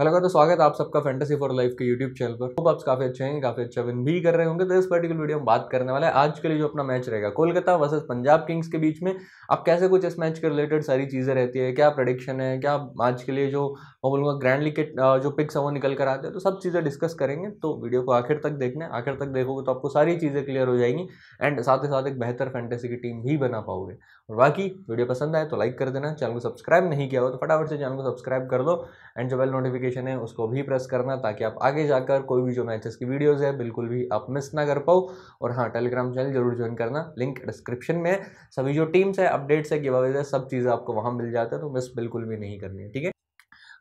hello का तो स्वागत है आप सबका फैंटेसी फॉर लाइफ के यूट्यूब चैनल पर होप आप काफी अच्छे हैं काफी अच्छा विन भी कर रहे होंगे तो इस पर्टिकुलर वीडियो में बात करने वाला है आज के लिए जो अपना मैच रहेगा कोलकाता वर्सेस पंजाब किंग्स के बीच में आप कैसे कुछ इस मैच के रिलेटेड सारी चीज़ें रहती है क्या प्रडिक्शन है क्या आज के लिए जो मैं बोलूँगा ग्रैंड लीग के जो पिक्स है वो निकल कर आते हैं तो सब चीज़ें डिस्कस करेंगे तो वीडियो को आखिर तक देखना आखिर तक देखोगे तो आपको सारी चीज़ें क्लियर हो जाएंगी एंड साथ ही साथ एक बेहतर फैंटेसी की टीम भी बना पाओगे और बाकी वीडियो पसंद आए तो लाइक कर देना चैनल को सब्सक्राइब नहीं किया हो तो फटाफट से चैनल को सब्सक्राइब कर दो एंड जो बेल नोटिफिकेशन नोटिफिकेशन है उसको भी प्रेस करना ताकि आप आगे जाकर कोई भी जो मैचेस की वीडियोज़ है बिल्कुल भी आप मिस ना कर पाओ और हाँ टेलीग्राम चैनल जरूर ज्वाइन करना लिंक डिस्क्रिप्शन में है सभी जो टीम्स है अपडेट्स है गिव है सब चीज़ें आपको वहाँ मिल जाता है तो मिस बिल्कुल भी नहीं करनी है ठीक है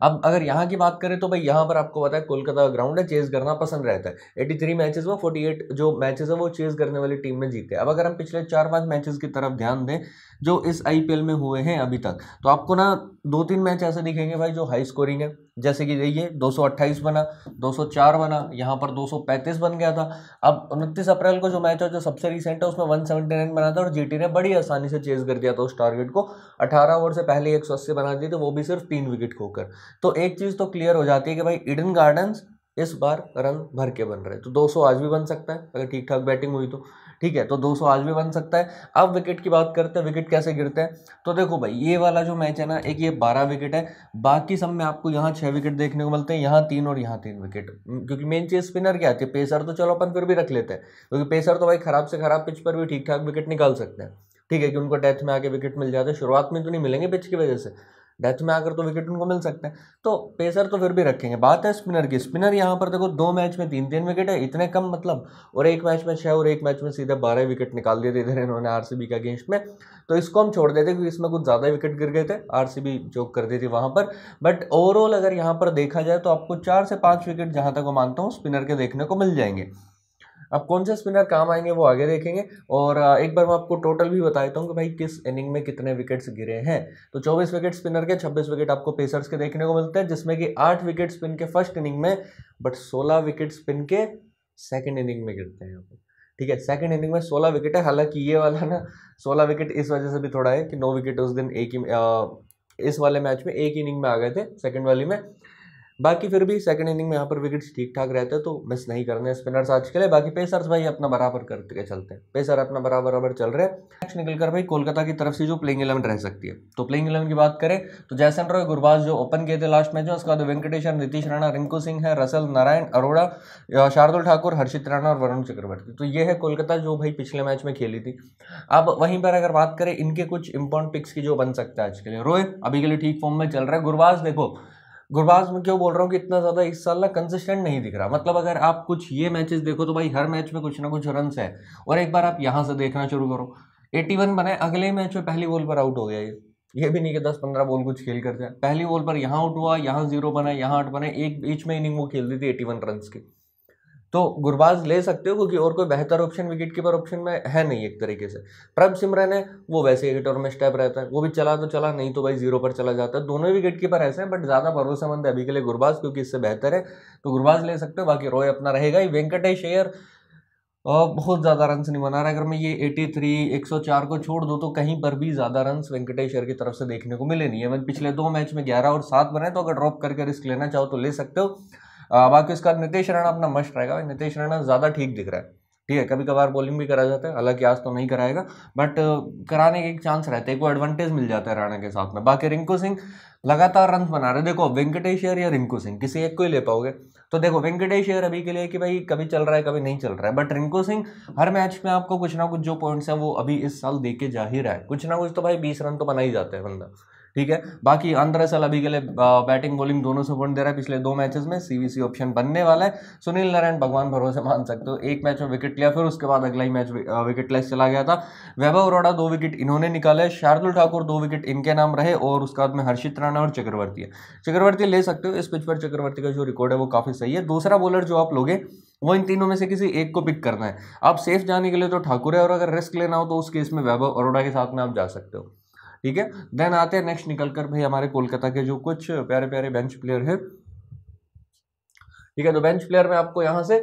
अब अगर यहाँ की बात करें तो भाई यहाँ पर आपको पता है कोलकाता ग्राउंड है चेज करना पसंद रहता है एटी थ्री मैचेज में फोर्टी एट जो मैचेज है वो चेज करने वाली टीम में जीते अब अगर हम पिछले चार पाँच मैचेज की तरफ ध्यान दें जो इस आई में हुए हैं अभी तक तो आपको ना दो तीन मैच ऐसे दिखेंगे भाई जो हाई स्कोरिंग है जैसे कि देखिए दो बना 204 बना यहाँ पर 235 बन गया था अब उनतीस अप्रैल को जो मैच है जो सबसे रिसेंट है उसमें 179 बना था और जीटी ने बड़ी आसानी से चेज कर दिया था उस टारगेट को 18 ओवर से पहले 180 बना दिए थे वो भी सिर्फ तीन विकेट खोकर तो एक चीज़ तो क्लियर हो जाती है कि भाई इडन गार्डन्स इस बार रन भर के बन रहे तो 200 आज भी बन सकता है अगर ठीक ठाक बैटिंग हुई तो ठीक है तो 200 आज भी बन सकता है अब विकेट की बात करते हैं विकेट कैसे गिरते हैं तो देखो भाई ये वाला जो मैच है ना एक ये 12 विकेट है बाकी सब में आपको यहाँ छः विकेट देखने को मिलते हैं यहाँ तीन और यहाँ तीन विकेट हम्म, क्योंकि मेन चीज़ स्पिनर क्या आती है पेसर तो चलो अपन फिर भी रख लेते हैं क्योंकि पेसर तो भाई ख़राब से ख़राब पिच पर भी ठीक ठाक विकेट निकाल सकते हैं ठीक है कि उनको डेथ में आके विकेट मिल जाते हैं शुरुआत में तो नहीं मिलेंगे पिच की वजह से डेथ में आकर तो विकेट उनको मिल सकते हैं तो पेसर तो फिर भी रखेंगे बात है स्पिनर की स्पिनर यहाँ पर देखो दो मैच में तीन तीन विकेट है इतने कम मतलब और एक मैच में छः और एक मैच में सीधे बारह विकेट निकाल दिए थे इधर इन्होंने आर के अगेंस्ट में तो इसको हम छोड़ देते क्योंकि इसमें कुछ ज़्यादा विकेट गिर गए थे आर जोक कर दी थी वहाँ पर बट ओवरऑल अगर यहाँ पर देखा जाए तो आपको चार से पाँच विकेट जहाँ तक मैं मानता हूँ स्पिनर के देखने को मिल जाएंगे अब कौन से स्पिनर काम आएंगे वो आगे देखेंगे और एक बार मैं आपको टोटल भी बता देता हूँ कि भाई किस इनिंग में कितने विकेट्स गिरे हैं तो 24 विकेट स्पिनर के 26 विकेट आपको पेसर्स के देखने को मिलते हैं जिसमें कि 8 विकेट स्पिन के फर्स्ट इनिंग में बट 16 विकेट स्पिन के सेकेंड इनिंग में गिरते हैं ठीक है सेकंड इनिंग में सोलह विकेट है हालांकि ये वाला ना सोलह विकेट इस वजह से भी थोड़ा है कि नौ विकेट उस दिन एक ही इस वाले मैच में एक इनिंग में आ गए थे सेकंड वाली में बाकी फिर भी सेकंड इनिंग में यहाँ पर विकेट्स ठीक ठाक रहते हैं तो मिस नहीं करने स्पिनर्स आज के लिए बाकी पेसर्स भाई अपना बराबर करके चलते हैं पेसर अपना बराबर बराबर चल रहे हैं नेक्स्ट निकल कर भाई कोलकाता की तरफ से जो प्लेइंग इलेवन रह सकती है तो प्लेइंग इलेवन की बात करें तो जयसन रॉय गुरबाज जो ओपन किए थे लास्ट मैच में उसके बाद वेंकटेश्वर नीतीश राणा रिंकू सिंह है रसल नारायण अरोड़ा शार्दुल ठाकुर हर्षित राणा और वरुण चक्रवर्ती तो ये है कोलकाता जो भाई पिछले मैच में खेली थी अब वहीं पर अगर बात करें इनके कुछ इंपॉर्टेंट पिक्स की जो बन सकता है आज के लिए रोय अभी के लिए ठीक फॉर्म में चल रहा है गुरबाज देखो गुरबाज में क्यों बोल रहा हूँ कि इतना ज़्यादा इस साल ना कंसिस्टेंट नहीं दिख रहा मतलब अगर आप कुछ ये मैचेस देखो तो भाई हर मैच में कुछ ना कुछ रन है और एक बार आप यहाँ से देखना शुरू करो 81 बनाए अगले मैच में पहली बॉल पर आउट हो गया ये ये भी नहीं कि दस पंद्रह बॉल कुछ खेल कर जाए पहली बॉल पर यहाँ आउट हुआ यहाँ जीरो बना यहाँ आठ बने एक बीच में इनिंग वो खेल दी थी एटी वन रन की तो गुरबाज ले सकते हो क्योंकि और कोई बेहतर ऑप्शन विकेट कीपर ऑप्शन में है नहीं एक तरीके से प्रभ सिमरन है वो वैसे एक ओवर में स्टेप रहता है वो भी चला तो चला नहीं तो भाई जीरो पर चला जाता है दोनों विकेट कीपर ऐसे हैं बट ज़्यादा भरोसेमंद है अभी के लिए गुरबाज क्योंकि इससे बेहतर है तो गुरबाज ले सकते हो बाकी रॉय अपना रहेगा ही वेंकटेश अयर बहुत ज़्यादा रन नहीं बना रहा है अगर मैं ये 83, 104 को छोड़ दूँ तो कहीं पर भी ज़्यादा रन वेंकटेश अयर की तरफ से देखने को मिले नहीं है मैं पिछले दो मैच में ग्यारह और सात बनाए तो अगर ड्रॉप करके रिस्क लेना चाहो तो ले सकते हो बाकी उसका नितेश राणा अपना मस्ट रहेगा नितेश राणा ज़्यादा ठीक दिख रहा है ठीक है कभी कभार बॉलिंग भी करा जाता है हालांकि आज तो नहीं कराएगा बट कराने के एक चांस रहता है एक एडवांटेज मिल जाता है राणा के साथ में बाकी रिंकू सिंह लगातार रन बना रहे देखो वेंकटेश या रिंकू सिंह किसी एक को ही ले पाओगे तो देखो वेंकटेश अभी के लिए कि भाई कभी चल रहा है कभी नहीं चल रहा है बट रिंकू सिंह हर मैच में आपको कुछ ना कुछ जो पॉइंट्स है वो अभी इस साल दे के जा ही रहा है कुछ ना कुछ तो भाई बीस रन तो बना ही जाता है बंदा ठीक है बाकी आंध्र सल अभी के लिए बैटिंग बॉलिंग दोनों से पॉइंट दे रहा है पिछले दो मैचेस में सीवीसी ऑप्शन बनने वाला है सुनील नारायण भगवान भरोसे मान सकते हो एक मैच में विकेट लिया फिर उसके बाद अगला ही मैच विकेट लेस चला गया था वैभव अरोड़ा दो विकेट इन्होंने निकाले शार्दुल ठाकुर दो विकेट इनके नाम रहे और उसके बाद में हर्षित राणा और चक्रवर्ती है चक्रवर्ती ले सकते हो इस पिच पर चक्रवर्ती का जो रिकॉर्ड है वो काफ़ी सही है दूसरा बॉलर जो आप लोगे वो इन तीनों में से किसी एक को पिक करना है आप सेफ जाने के लिए तो ठाकुर है और अगर रिस्क लेना हो तो उस केस में वैभव अरोड़ा के साथ में आप जा सकते हो ठीक है देन आते हैं नेक्स्ट निकलकर भाई हमारे कोलकाता के जो कुछ प्यारे प्यारे बेंच प्लेयर है ठीक है तो बेंच प्लेयर में आपको यहाँ से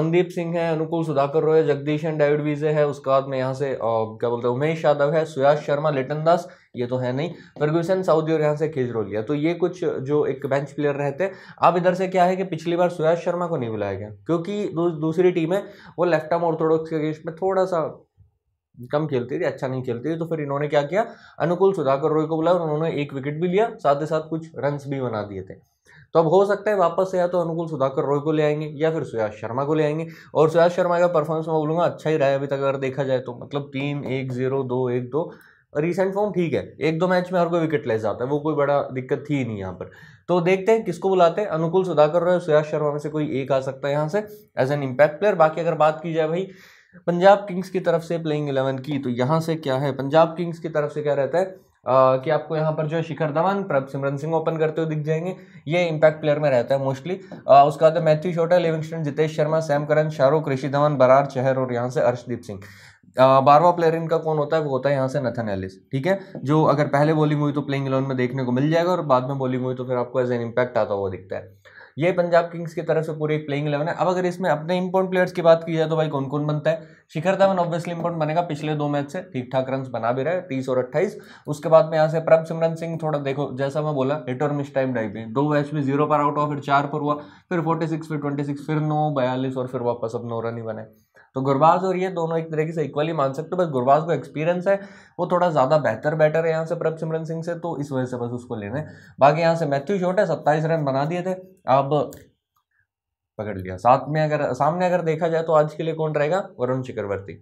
मनदीप सिंह है Anukul Sudhakar Roy and David Wiese है उसके बाद में यहाँ से आ, क्या बोलते हैं उमेश यादव है सुयास शर्मा लिटन दास ये तो है नहीं फर्ग्यूसन साउदी और यहाँ से खेजरो लिया तो ये कुछ जो एक बेंच प्लेयर रहते अब इधर से क्या है कि पिछली बार सुयास शर्मा को नहीं बुलाया गया क्योंकि दू, दूसरी है वो लेफ्ट आर्म ऑर्थोडॉक्स के अगेंस्ट में थोड़ा सा कम खेलती थी अच्छा नहीं खेलती थी तो फिर इन्होंने क्या किया अनुकूल सुधाकर रॉय को बुलाया और उन्होंने एक विकेट भी लिया साथ ही साथ कुछ रन भी बना दिए थे तो अब हो सकता है वापस से या तो अनुकूल सुधाकर रॉय को ले आएंगे या फिर सुयाश शर्मा को ले आएंगे और सुहास शर्मा का परफॉर्मेंस मैं बोलूँगा अच्छा ही रहा है अभी तक अगर देखा जाए तो मतलब तीन एक जीरो दो एक दो रिसेंट फॉर्म ठीक है एक दो मैच में हर कोई विकेट ले जाता है वो कोई बड़ा दिक्कत थी नहीं यहाँ पर तो देखते हैं किसको बुलाते हैं अनुकूल सुधाकर रॉय सुयाश शर्मा में से कोई एक आ सकता है यहाँ से एज एन इम्पैक्ट प्लेयर बाकी अगर बात की जाए भाई पंजाब किंग्स की तरफ से प्लेइंग इलेवन की तो यहाँ से क्या है पंजाब किंग्स की तरफ से क्या रहता है आ, कि आपको यहाँ पर जो है शिखर धवन प्रभ सिमरन सिंह ओपन करते हुए दिख जाएंगे ये इंपैक्ट प्लेयर में रहता है मोस्टली उसका बाद मैथ्यू छोटा Livingstone Jitesh Sharma Sam Curran Shahrukh Rishi Dhawan Brar Chahar और यहाँ से अर्शदीप सिंह बारवा प्लेयर इनका कौन होता है वो होता है यहाँ से नथन एलिस ठीक है जो अगर पहले बॉलिंग हुई तो प्लेइंग इलेवन में देखने को मिल जाएगा और बाद में बॉलिंग हुई तो फिर आपको एज एन इम्पैक्ट आता हुआ दिखता है ये पंजाब किंग्स की तरफ से पूरी प्लेइंग इलेवन है अब अगर इसमें अपने इंपोर्ट प्लेयर्स की बात की जाए तो भाई कौन कौन बनता है शिखर धवन ऑब्वियसली इंपोर्ट बनेगा पिछले दो मैच से ठीक ठाक रन बना भी रहे तीस और अट्ठाईस उसके बाद में यहाँ से प्रभ सिमरन सिंह थोड़ा देखो जैसा मैं बोला हिट और मिस टाइम डाइव दो मैच में जीरो पर आउट हुआ फिर चार पर हुआ फिर फोर्टी सिक्स फिर ट्वेंटी सिक्स फिर नौ बयालीस और फिर वापस अब नौ रन ही बने तो गुरबाज और ये दोनों एक तरीके से इक्वली मान सकते हो बस गुरबाज को एक्सपीरियंस है वो थोड़ा ज़्यादा बेहतर बैटर है यहाँ से प्रभ सिमरन सिंह से तो इस वजह से बस उसको लेना है बाकी यहाँ से मैथ्यू शॉट है सत्ताईस रन बना दिए थे अब पकड़ लिया साथ में अगर सामने अगर देखा जाए तो आज के लिए कौन रहेगा वरुण चक्रवर्ती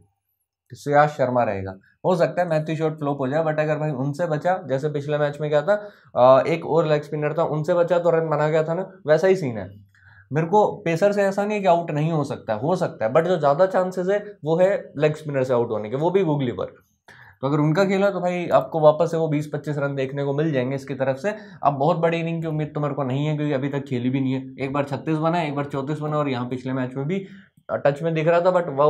सुयाश शर्मा रहेगा हो सकता है मैथ्यू शॉट फ्लोप हो जाए बट अगर भाई उनसे बचा जैसे पिछले मैच में क्या था एक और लेग स्पिनर था उनसे बचा तो रन बना गया था ना वैसा ही सीन है मेरे को पेसर से ऐसा नहीं है कि आउट नहीं हो सकता है हो सकता है बट जो ज़्यादा चांसेस है वो है लेग स्पिनर से आउट होने के वो भी गुगली पर तो अगर उनका खेला तो भाई आपको वापस से वो 20-25 रन देखने को मिल जाएंगे इसकी तरफ से अब बहुत बड़ी इनिंग की उम्मीद तो मेरे को नहीं है क्योंकि अभी तक खेली भी नहीं है एक बार छत्तीस बना एक बार चौतीस बना और यहाँ पिछले मैच में भी टच में दिख रहा था बट वो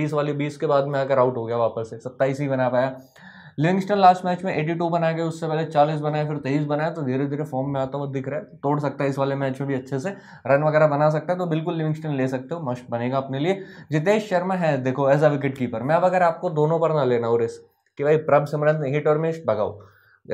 बीस वाली बीस के बाद में आकर आउट हो गया वापस से सत्ताईस ही बना पाया लिंगस्टन लास्ट मैच में 82 बना गए उससे पहले 40 बनाए फिर 23 बनाए तो धीरे धीरे फॉर्म में आता हुआ दिख रहा है तोड़ सकता है इस वाले मैच में भी अच्छे से रन वगैरह बना सकता है तो बिल्कुल लिंगस्टन ले सकते हो मस्त बनेगा अपने लिए जितेश शर्मा है देखो एज अ विकेट कीपर मैं अब अगर आपको दोनों पर ना लेना हो रेस कि भाई प्रभ सिमरन हिट और मिश भगाओ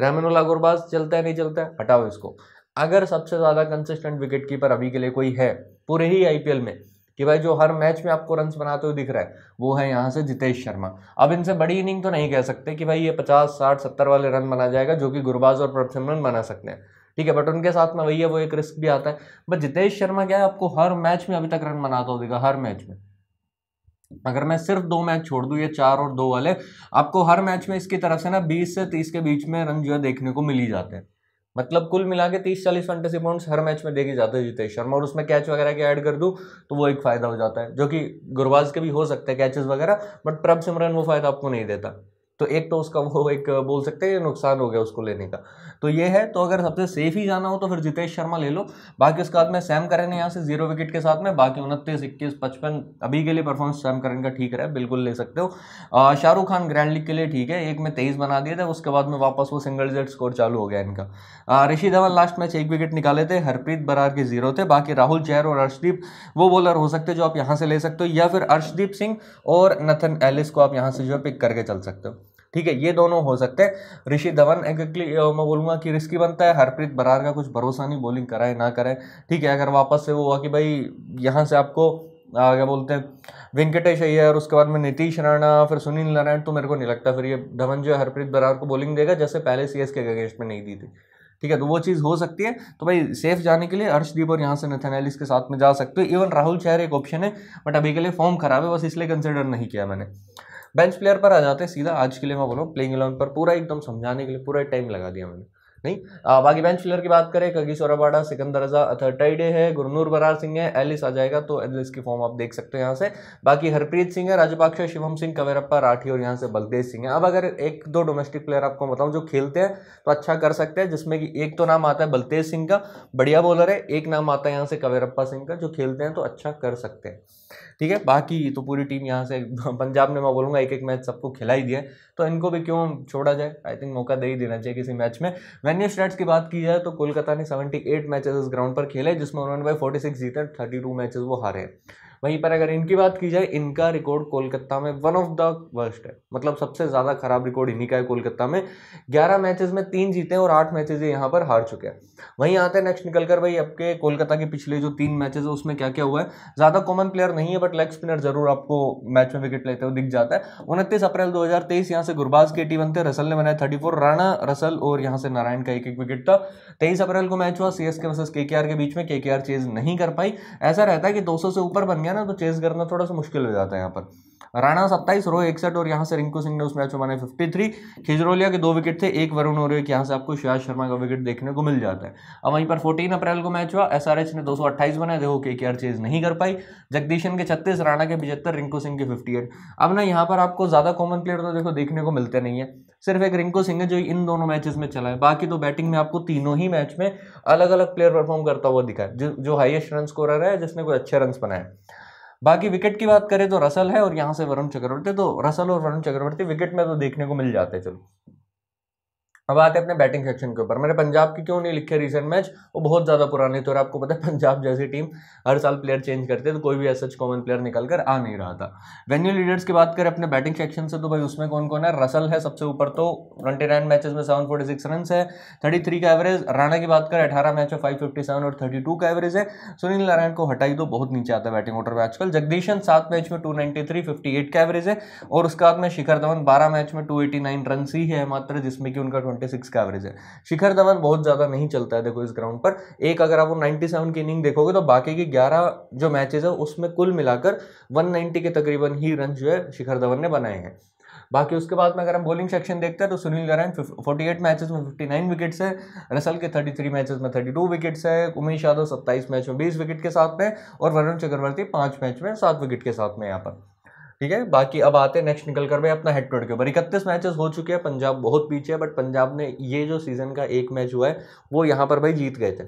रामिनुल्ला गुरबाज चलता है नहीं चलता है हटाओ इसको अगर सबसे ज़्यादा कंसिस्टेंट विकेट कीपर अभी के लिए कोई है पूरे ही आईपीएल में कि भाई जो हर मैच में आपको रन बनाते हुए दिख रहा है वो है यहाँ से जितेश शर्मा अब इनसे बड़ी इनिंग तो नहीं कह सकते कि भाई ये पचास साठ सत्तर वाले रन बना जाएगा जो कि गुरबाज और प्रथमन बना सकते हैं ठीक है बट उनके साथ में वही है वो एक रिस्क भी आता है बट जितेश शर्मा क्या है आपको हर मैच में अभी तक रन बनाता हो देगा हर मैच में अगर मैं सिर्फ दो मैच छोड़ दूँ ये चार और दो वाले आपको हर मैच में इसकी तरफ से ना बीस से तीस के बीच में रन जो है देखने को मिल ही जाते हैं मतलब कुल मिला के तीस चालीस फंटेसी पॉइंट्स हर मैच में देखे जाते हैं जितेश शर्मा और उसमें कैच वगैरह के ऐड कर दूँ तो वो एक फ़ायदा हो जाता है जो कि गुरबाज के भी हो सकते हैं कैचेस वगैरह बट प्रभ सिमरन वो फ़ायदा आपको नहीं देता तो एक तो उसका वो एक बोल सकते हैं नुकसान हो गया उसको लेने का तो ये है तो अगर सबसे सेफ ही जाना हो तो फिर जितेश शर्मा ले लो बाकी उसके बाद में सैम करन यहाँ से जीरो विकेट के साथ में बाकी उनतीस इक्कीस पचपन अभी के लिए परफॉर्मेंस सैम करन का ठीक रहा है बिल्कुल ले सकते हो शाहरुख खान ग्रैंड लीग के लिए ठीक है एक में तेईस बना दिए थे उसके बाद में वापस वो सिंगल जेट स्कोर चालू हो गया इनका ऋषि धवन लास्ट मैच एक विकेट निकाले थे हरप्रीत बरार के जीरो थे बाकी राहुल चैर और अर्शदीप वो बॉलर हो सकते जो आप यहाँ से ले सकते हो या फिर अर्शदीप सिंह और नथन एलिस को आप यहाँ से जो है पिक करके चल सकते हो ठीक है ये दोनों हो सकते हैं ऋषि धवन एक्जैक्टली मैं बोलूँगा कि रिस्की बनता है हरप्रीत बरार का कुछ भरोसा नहीं बॉलिंग कराए ना कराए ठीक है अगर वापस से वो हुआ कि भाई यहाँ से आपको क्या बोलते हैं वेंकटेश अय्यर उसके बाद में नीतीश राणा फिर सुनील नारायण तो मेरे को नहीं लगता फिर ये धवन जो है हरप्रीत बरार को बॉलिंग देगा जैसे पहले सी एस के अगेंस्ट में नहीं दी थी ठीक है तो वो चीज़ हो सकती है तो भाई सेफ जाने के लिए अर्शदीप और यहाँ से नथन के साथ में जा सकते हो इवन राहुल शहर एक ऑप्शन है बट अभी के लिए फॉर्म खराब है बस इसलिए कंसिडर नहीं किया मैंने बेंच प्लेयर पर आ जाते हैं सीधा आज के लिए मैं बोलूँ प्लेइंग इलेवन पर पूरा एकदम समझाने के लिए पूरा टाइम लगा दिया मैंने नहीं आ, बाकी बेंच प्लेयर की बात करें कगी सोराबाड़ा सिकंदर रजा अथरटाइडे है गुरनूर बरार सिंह है एलिस आ जाएगा तो एलिस की फॉर्म आप देख सकते हो यहाँ से बाकी हरप्रीत सिंह है राजपाक्षा शिवम सिंह कवेरप्पा राठी और यहाँ से बलदेव सिंह है अब अगर एक दो डोमेस्टिक प्लेयर आपको बताऊँ जो खेलते हैं तो अच्छा कर सकते हैं जिसमें कि एक तो नाम आता है बलतेज सिंह का बढ़िया बॉलर है एक नाम आता है यहाँ से कवेरप्पा सिंह का जो खेलते हैं तो अच्छा कर सकते हैं ठीक है बाकी तो पूरी टीम यहाँ से पंजाब ने मैं बोलूँगा एक एक मैच सबको खिला ही दिया तो इनको भी क्यों छोड़ा जाए आई थिंक मौका दे ही देना चाहिए किसी मैच में वेन्यू स्टेट्स की बात की जाए तो कोलकाता ने सेवेंटी एट मैचेस इस ग्राउंड पर खेले जिसमें उन्होंने भाई फोर्टी सिक्स जीते थर्टी टू मैचेज वो हारे हैं वहीं पर अगर इनकी बात की जाए इनका रिकॉर्ड कोलकाता में वन ऑफ द वर्स्ट है मतलब सबसे ज़्यादा खराब रिकॉर्ड इन्हीं का है कोलकाता में ग्यारह मैचेज में तीन जीते और आठ मैचेज ये यहाँ पर हार चुके हैं वहीं आते हैं नेक्स्ट निकल कर भाई आपके कोलकाता के पिछले जो तीन मैचेज है उसमें क्या क्या हुआ है ज़्यादा कॉमन प्लेयर नहीं है बट लेग स्पिनर जरूर आपको मैच में विकेट लेते हुए दिख जाता है उनतीस अप्रैल दो हज़ार तेईस से गुरबाज के टी बनते रसल ने बनाया थर्टी फोर राणा रसल और यहाँ से नारायण का एक एक विकेट था तेईस अप्रैल को मैच हुआ सी एस के वर्सेज के के बीच में के चेज नहीं कर पाई ऐसा रहता है कि दो से ऊपर बन गया ना तो चेस करना थोड़ा सा मुश्किल हो जाता है यहाँ पर राणा सत्ताईस रो इकसठ और यहाँ से रिंकू सिंह ने उस मैच में माने फिफ्टी थ्री खिजरोलिया के दो विकेट थे एक वरुण और एक यहाँ से आपको शिवाज शर्मा का विकेट देखने को मिल जाता है अब वहीं पर 14 अप्रैल को मैच हुआ एसआरएच ने 228 बनाया देखो के के चेज नहीं कर पाई जगदीशन के 36 राणा के पिछहत्तर रिंकू सिंह के फिफ्टी अब ना यहाँ पर आपको ज़्यादा कॉमन प्लेयर तो देखो देखने को मिलते नहीं है सिर्फ एक रिंकू सिंह है जो इन दोनों मैचेस में चला है बाकी तो बैटिंग में आपको तीनों ही मैच में अलग अलग प्लेयर परफॉर्म करता हुआ दिखा जो हाइएस्ट रन स्कोरर है जिसने कोई अच्छे रन बनाए बाकी विकेट की बात करें तो रसल है और यहाँ से वरुण चक्रवर्ती तो रसल और वरुण चक्रवर्ती विकेट में तो देखने को मिल जाते चलो अब आते हैं अपने बैटिंग सेक्शन के ऊपर मैंने पंजाब की क्यों नहीं लिखे रिसेंट मैच वो बहुत ज़्यादा पुराने तो आपको पता है पंजाब जैसी टीम हर साल प्लेयर चेंज करते तो कोई भी ऐसा कॉमन प्लेयर निकल कर आ नहीं रहा था वेन्यू लीडर्स की बात करें अपने बैटिंग सेक्शन से तो भाई उसमें कौन कौन है रसल है सबसे ऊपर तो ट्वेंटी नाइन मैच में सेवन फोर्टी सिक्स रन है थर्टी थ्री का एवरेज राणा की बात करें अठारह मैच में फाइव फिफ्टी सेवन और थर्टी टू का एवरेज है सुनील नारायण को हटाई तो बहुत नीचे आता है बैटिंग ऑर्डर में आजकल जगदीशन सात मैच में two ninety three fifty eight का एवरेज है और उसके बाद में शिखर धवन बारह मैच में टू एटी नाइन रन ही है मात्र जिसमें कि उनका ट्वेंटी का एवरेज है शिखर धवन बहुत ज़्यादा नहीं चलता है देखो इस ग्राउंड पर एक अगर आप वो 97 सेवन की इनिंग देखोगे तो बाकी के 11 जो मैचेज है उसमें कुल मिलाकर 190 के तकरीबन ही रन जो है शिखर धवन ने बनाए हैं बाकी उसके बाद में अगर हम बॉलिंग सेक्शन देखते हैं तो सुनील नारायण 48 मैचेस में 59 विकेट्स है रसल के 33 मैचेस में 32 विकेट्स है उमेश यादव 27 मैच में 20 विकेट के साथ में और वरुण चक्रवर्ती पाँच मैच में सात विकेट के साथ में यहाँ पर ठीक है बाकी अब आते हैं नेक्स्ट निकल कर भाई अपना हेड टू हेड के ऊपर इकतीस मैचेस हो चुके हैं पंजाब बहुत पीछे है बट पंजाब ने ये जो सीजन का एक मैच हुआ है वो यहाँ पर भाई जीत गए थे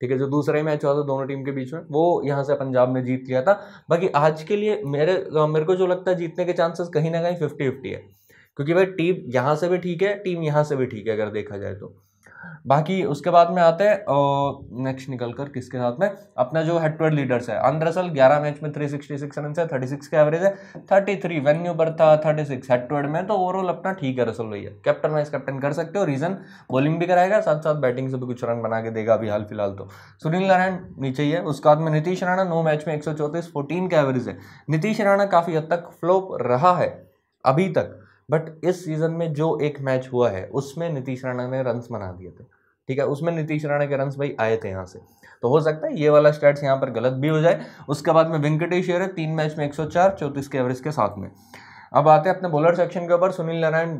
ठीक है जो दूसरा ही मैच हुआ था दोनों टीम के बीच में वो यहाँ से पंजाब ने जीत लिया था बाकी आज के लिए मेरे मेरे को जो लगता है जीतने के चांसेस कहीं ना कहीं फिफ्टी फिफ्टी है क्योंकि भाई टीम यहाँ से भी ठीक है टीम यहाँ से भी ठीक है अगर देखा जाए तो बाकी उसके बाद में आते हैं नेक्स्ट निकल कर किसके साथ में अपना जो हेड टू हेड लीडर्स है अंदरअसल 11 मैच में 366 सिक्सटी सिक्स रन है थर्टी सिक्स का एवरेज है थर्टी थ्री वेन्यू पर था thirty six head to head में तो ओवरऑल अपना ठीक है रसल भैया कैप्टन वाइस कैप्टन कर सकते हो रीजन बॉलिंग भी कराएगा साथ साथ बैटिंग से भी कुछ रन बना के देगा अभी हाल फिलहाल तो सुनील नारायण नीचे ही है उसके बाद में नीतीश राणा नौ मैच में एक सौ चौंतीस का एवरेज है नीतीश राणा काफ़ी हद तक फ्लोप रहा है अभी तक बट इस सीज़न में जो एक मैच हुआ है उसमें नीतीश राणा ने रन्स बना दिए थे ठीक है उसमें नीतीश राणा के रन्स भाई आए थे यहाँ से तो हो सकता है ये वाला स्टैट्स यहाँ पर गलत भी हो जाए उसके बाद में वेंकटेश है तीन मैच में एक सौ के एवरेज के साथ में अब आते हैं अपने बॉलर सेक्शन के ऊपर सुनील नारायण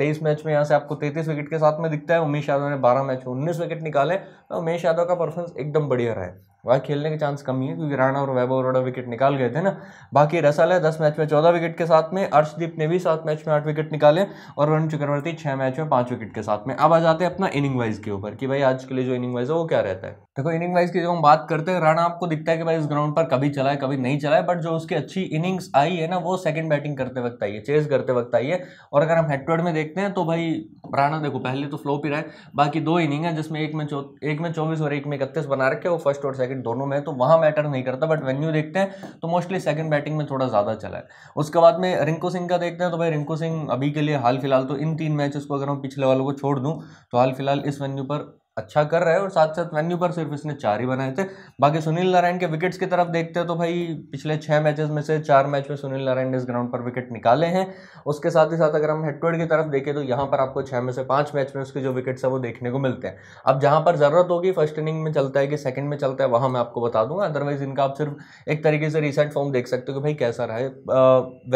तेईस मैच में यहाँ से आपको तैतीस विकेट के साथ में दिखता है उमेश यादव ने बारह मैच में उन्नीस विकेट निकाले तो उमेश यादव का परफॉर्मेंस एकदम बढ़िया रहा है वहाँ खेलने के चांस कम ही है क्योंकि राणा और वैभव अरोड़ा विकेट निकाल गए थे ना बाकी रसल है दस मैच में चौदह विकेट के साथ में अर्शदीप ने भी सात मैच में आठ विकेट निकाले और वरुण चक्रवर्ती छः मैच में पाँच विकेट के साथ में अब आ जाते हैं अपना इनिंग वाइज के ऊपर कि भाई आज के लिए जो इनिंग वाइज है वो क्या रहता है देखो इनिंग वाइज की जब हम बात करते हैं राणा आपको दिखता है कि भाई इस ग्राउंड पर कभी चला है कभी नहीं चला है बट जो उसकी अच्छी इनिंग्स आई है ना वो सेकंड बैटिंग करते वक्त आई है चेस करते वक्त आई है और अगर हम हेडवर्ड में देखते हैं तो भाई राणा देखो पहले तो फ्लो पी रहा है बाकी दो इनिंग है जिसमें एक में चौ एक में चौबीस और एक में इकतीस बना रखे वो फर्स्ट और सेकंड दोनों में तो वहाँ मैटर नहीं करता बट वेन्यू देखते हैं तो मोस्टली सेकंड बैटिंग में थोड़ा ज़्यादा चला है उसके बाद में रिंकू सिंह का देखते हैं तो भाई रिंकू सिंह अभी के लिए हाल फिलहाल तो इन तीन मैचेस को अगर हम पिछले वालों को छोड़ दूँ तो हाल फिलहाल इस वेन्यू पर अच्छा कर रहा है और साथ साथ वेन्यू पर सिर्फ इसने चार ही बनाए थे बाकी सुनील नारायण के विकेट्स की तरफ देखते हैं तो भाई पिछले छः मैचेस में से चार मैच में सुनील नारायण ने इस ग्राउंड पर विकेट निकाले हैं उसके साथ ही साथ अगर हम हेडकोड की तरफ देखें तो यहाँ पर आपको छः में से पाँच मैच में उसके जो विकेट्स है वो देखने को मिलते हैं अब जहाँ पर ज़रूरत होगी फर्स्ट इनिंग में चलता है कि सेकंड में चलता है वहाँ मैं आपको बता दूंगा अदरवाइज इनका आप सिर्फ एक तरीके से रिसेंट फॉर्म देख सकते हो कि भाई कैसा रहा है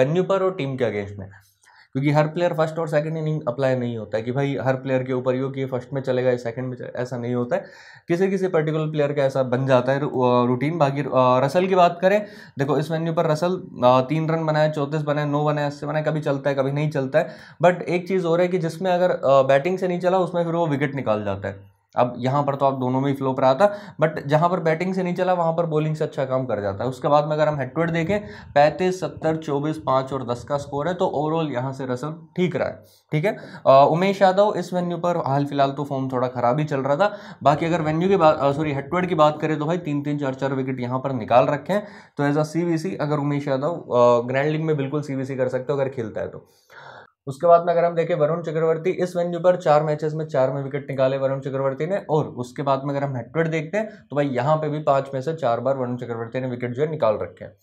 वेन्यू पर और टीम के अगेंस्ट में क्योंकि हर प्लेयर फर्स्ट और सेकंड इनिंग अप्लाई नहीं होता है कि भाई हर प्लेयर के ऊपर यो कि फर्स्ट में चलेगा या सेकंड में ऐसा नहीं होता है किसी किसी पर्टिकुलर प्लेयर का ऐसा बन जाता है रूटीन बाकी रसल की बात करें देखो इस वेन्यू पर रसल तीन रन बनाए चौंतीस बनाए नौ बनाए अस्सी बनाए कभी चलता है कभी नहीं चलता है बट एक चीज़ और है कि जिसमें अगर बैटिंग से नहीं चला उसमें फिर वो विकेट निकाल जाता है अब यहाँ पर तो आप दोनों में ही फ्लो पर आता बट जहाँ पर बैटिंग से नहीं चला वहाँ पर बॉलिंग से अच्छा काम कर जाता है उसके बाद में अगर हम हेडवेट देखें पैंतीस सत्तर चौबीस पाँच और दस का स्कोर है तो ओवरऑल यहाँ से रसल ठीक रहा है ठीक है उमेश यादव इस वेन्यू पर हाल फिलहाल तो फॉर्म थोड़ा खराब ही चल रहा था बाकी अगर वेन्यू की बात सॉरी हेडवेट की बात करें तो भाई तीन तीन चार चार विकेट यहाँ पर निकाल रखे हैं तो एज अ सी अगर उमेश यादव ग्रैंड लीग में बिल्कुल सी कर सकते हो अगर खेलता है तो उसके बाद में अगर हम देखें वरुण चक्रवर्ती इस वेन्यू पर चार मैचेस में चार में विकेट निकाले वरुण चक्रवर्ती ने और उसके बाद में अगर हम हेटवेट देखते हैं तो भाई यहाँ पे भी पांच में से चार बार वरुण चक्रवर्ती ने विकेट जो है निकाल रखे हैं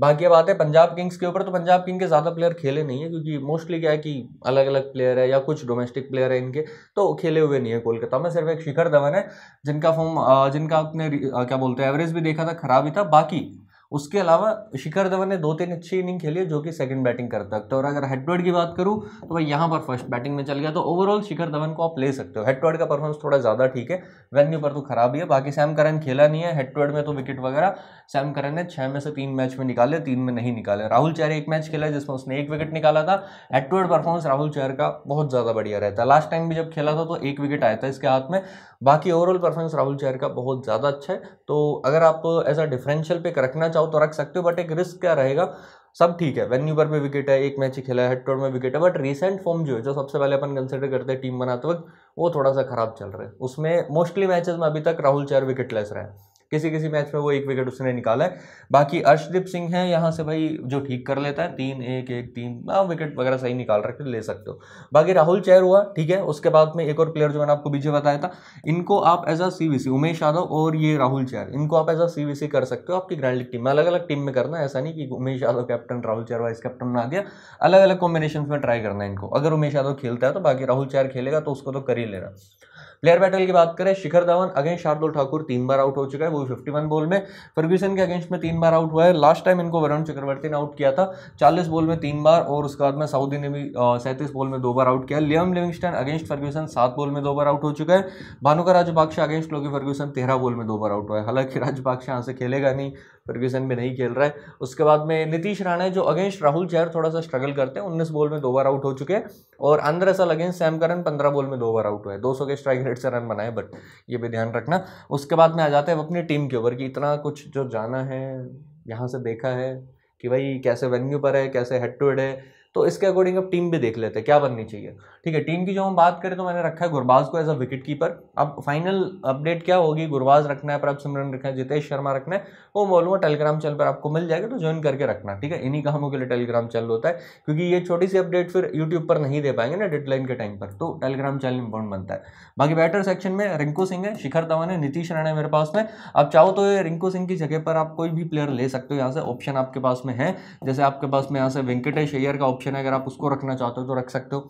बाकी बात है पंजाब किंग्स के ऊपर तो पंजाब किंग के ज़्यादा प्लेयर खेले नहीं है क्योंकि मोस्टली क्या है कि अलग अलग प्लेयर है या कुछ डोमेस्टिक प्लेयर है इनके तो खेले हुए नहीं है कोलकाता में सिर्फ एक शिखर धवन है जिनका फॉर्म जिनका अपने क्या बोलते हैं एवरेज भी देखा था खराब ही था बाकी उसके अलावा शिखर धवन ने दो तीन अच्छी इनिंग खेली है जो कि सेकंड बैटिंग कर सकते हो और अगर हेडवर्ड की बात करूँ तो भाई यहाँ पर फर्स्ट बैटिंग में चल गया तो ओवरऑल शिखर धवन को आप ले सकते हो हेडवर्ड का परफॉर्मेंस थोड़ा ज़्यादा ठीक है वेन्यू पर तो खराब ही है बाकी सैम करन खेला नहीं है हेडवर्ड में तो विकेट वगैरह सैम करन ने छः में से तीन मैच में निकाले तीन में नहीं निकाले राहुल चैर एक मैच खेला जिसमें उसने एक विकेट निकाला था हेडवर्ड परफॉर्मेंस राहुल चैर का बहुत ज़्यादा बढ़िया रहता है लास्ट टाइम भी जब खेला था तो एक विकेट आया था इसके हाथ में बाकी ओवरऑल परफॉर्मेंस राहुल चैर का बहुत ज़्यादा अच्छा है तो अगर आप एज अ डिफरेंशियल पे रखना चाहो तो रख सकते हो बट एक रिस्क क्या रहेगा सब ठीक है वेन्यू पर भी विकेट है एक मैच ही खेला है हेड में विकेट है बट रिसेंट फॉर्म जो है जो सबसे पहले अपन कंसिडर करते हैं टीम बनाते वक्त वो थोड़ा सा खराब चल रहा है उसमें मोस्टली मैचेस में अभी तक राहुल चार विकेट लेस रहे हैं किसी किसी मैच में वो एक विकेट उसने निकाला है बाकी अर्शदीप सिंह है यहाँ से भाई जो ठीक कर लेता है तीन एक एक तीन हाँ, विकेट वगैरह सही निकाल रखे ले सकते हो बाकी राहुल चैर हुआ ठीक है उसके बाद में एक और प्लेयर जो मैंने आपको पीछे बताया था इनको आप as a C Umesh Yadav और ये राहुल चैर इनको आप एज अ सी कर सकते हो आपकी ग्रैंड लीग टीम में अलग अलग टीम में करना ऐसा नहीं कि Umesh Yadav captain Rahul Chahar vice captain बना दिया अलग अलग कॉम्बिनेशन में ट्राई करना है इनको अगर उमेश यादव खेलता है तो बाकी राहुल चैर खेलेगा तो उसको तो कर ही लेना प्लेयर बैटल की बात करें शिखर धवन अगेंस्ट शार्दुल ठाकुर तीन बार आउट हो चुका है वो भी फिफ्टी वन बॉल में फर्ग्यूसन के अगेंस्ट में तीन बार आउट हुआ है लास्ट टाइम इनको वरुण चक्रवर्ती ने आउट किया था चालीस बॉल में तीन बार और उसके बाद में साउदी ने भी सैंतीस बॉल में दो बार आउट किया लियम लिविंगस्टन अगेंस्ट फर्ग्यूसन सात बॉल में दो बार आउट हो चुका है Bhanuka Rajapaksa against Lockie Ferguson तेरह बॉल में दो बार आउट हुआ है हालांकि राजपाक्षा यहाँ से खेलेगा नहीं फर्ग्यूसन भी नहीं खेल रहा है उसके बाद में नीतीश राणा जो अगेंस्ट राहुल चहर थोड़ा सा स्ट्रगल करते हैं उन्नीस बॉल में दो बार आउट हो चुके हैं और अंदर असल अगेंस्ट सैम करन पंद्रह बॉल में दो बार आउट हुआ है दो के स्ट्राइक रेट से रन बनाए बट ये भी ध्यान रखना उसके बाद में आ जाते हैं अपनी टीम के ऊपर कि इतना कुछ जो जाना है यहाँ से देखा है कि भाई कैसे वेन्यू पर है कैसे हेड टू हेड है तो इसके अकॉर्डिंग अब टीम भी देख लेते हैं क्या बननी चाहिए ठीक है टीम की जो हम बात करें तो मैंने रखा है गुरबाज को एज अ विकेट कीपर अब फाइनल अपडेट क्या होगी गुरबाज रखना है प्रभ सिमरन रखना है जितेश शर्मा रखना है वो बोलूँगा टेलीग्राम चैनल पर आपको मिल जाएगा तो ज्वाइन करके रखना ठीक है इन्हीं कामों के लिए टेलीग्राम चैनल होता है क्योंकि ये छोटी सी अपडेट फिर यूट्यूब पर नहीं दे पाएंगे ना डेडलाइन के टाइम पर तो टेलीग्राम चैनल इंपॉर्टेंट बनता है बाकी बैटर सेक्शन में रिंकू सिंह है शिखर धवन है नीतीश राणा है मेरे पास में आप चाहो तो रिंकू सिंह की जगह पर आप कोई भी प्लेयर ले सकते हो यहाँ से ऑप्शन आपके पास में है जैसे आपके पास में यहाँ से वेंकटेश अय्यर का ऑप्शन ऑप्शन है अगर आप उसको रखना चाहते हो तो रख सकते हो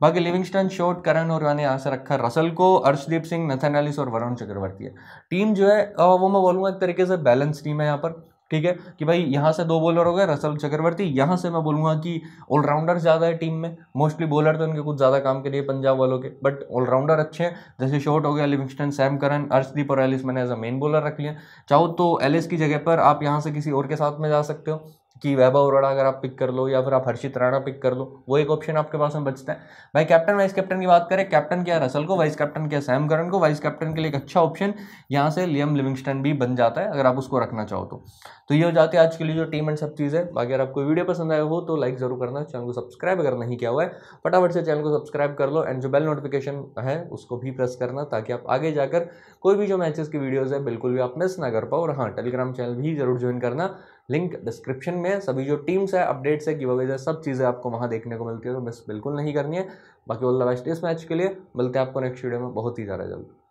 बाकी लिविंगस्टन शोट करण और मैंने यहाँ से रखा रसल को अर्शदीप सिंह नथन एलिस और वरुण चक्रवर्ती है टीम जो है वो मैं बोलूँगा एक तरीके से बैलेंस टीम है यहाँ पर ठीक है कि भाई यहाँ से दो बॉलर हो गए रसल चक्रवर्ती यहाँ से मैं बोलूँगा कि ऑलराउंडर ज़्यादा है टीम में मोस्टली बॉलर तो उनके कुछ ज़्यादा काम के लिए पंजाब वालों के बट ऑलराउंडर अच्छे हैं जैसे शॉट हो गया लिविंगस्टन सैम करन अर्शदीप और एलिस मैंने एज अ मेन बॉलर रख लिया चाहो तो एलिस की जगह पर आप यहाँ से किसी और के साथ में जा सकते हो कि वैभव अरोड़ा अगर आप पिक कर लो या फिर आप हर्षित राणा पिक कर लो वो एक ऑप्शन आपके पास में बचता है भाई कैप्टन वाइस कैप्टन की बात करें कैप्टन क्या रसल को वाइस कैप्टन क्या सैम करन को वाइस कैप्टन के लिए एक अच्छा ऑप्शन यहाँ से लियम लिविंगस्टन भी बन जाता है अगर आप उसको रखना चाहो तो तो ये हो जाती है आज के लिए जो टीम एंड सब चीज़ है बाकी अगर आपको वीडियो पसंद आया हो तो लाइक जरूर करना चैनल को सब्सक्राइब अगर नहीं किया हुआ है फटाफट से चैनल को सब्सक्राइब कर लो एंड जो बेल नोटिफिकेशन है उसको भी प्रेस करना ताकि आप आगे जाकर कोई भी जो मैचेस की वीडियोज़ है बिल्कुल भी आप मिस ना कर पाओ और हाँ टेलीग्राम चैनल भी जरूर ज्वाइन करना लिंक डिस्क्रिप्शन में सभी जो टीम्स है अपडेट्स है गिवेज है सब चीज़ें आपको वहाँ देखने को मिलती है तो मिस बिल्कुल नहीं करनी है बाकी ऑल द बेस्ट इस मैच के लिए मिलते हैं आपको नेक्स्ट वीडियो में बहुत ही ज़्यादा जल्द